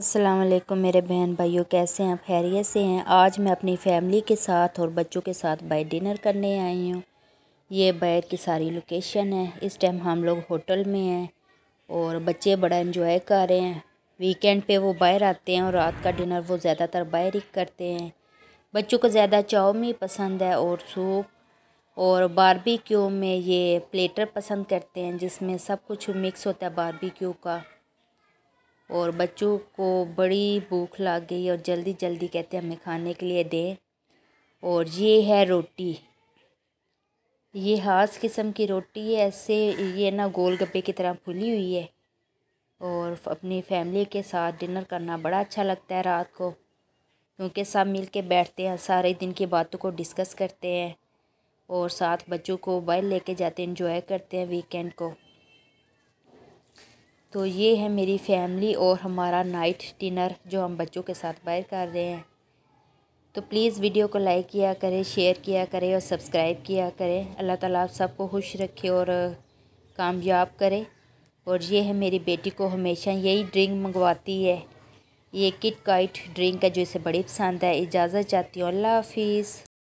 वालेकुम मेरे बहन भाइयों कैसे हैं आप खैरियत से हैं आज मैं अपनी फैमिली के साथ और बच्चों के साथ बाय डिनर करने आई हूँ ये बैर की सारी लोकेशन है इस टाइम हम लोग होटल में हैं और बच्चे बड़ा इन्जॉय कर रहे हैं वीकेंड पे वो बाहर आते हैं और रात का डिनर वो ज़्यादातर बाहर ही करते हैं बच्चों को ज़्यादा चाउमी पसंद है और सूप और बारबेक्यू में ये प्लेटर पसंद करते हैं जिसमें सब कुछ मिक्स होता है बारबेक्यू का और बच्चों को बड़ी भूख लग गई और जल्दी जल्दी कहते हमें खाने के लिए दे और ये है रोटी ये हास किस्म की रोटी है ऐसे ये ना गोल गप्पे की तरह फूली हुई है और अपनी फैमिली के साथ डिनर करना बड़ा अच्छा लगता है रात को क्योंकि सब मिल के बैठते हैं सारे दिन की बातों को डिस्कस करते हैं और साथ बच्चों को मोबाइल लेके जाते हैं इंजॉय करते हैं वीकेंड को तो ये है मेरी फैमिली और हमारा नाइट डिनर जो हम बच्चों के साथ बाहर कर रहे हैं तो प्लीज़ वीडियो को लाइक किया करें शेयर किया करें और सब्सक्राइब किया करें अल्लाह ताला आप सबको खुश रखे और कामयाब करे और ये है मेरी बेटी को हमेशा यही ड्रिंक मंगवाती है ये किट काइट ड्रिंक है जो इसे बड़ी पसंद है इजाज़त चाहती हूँ अल्लाह हाफिज़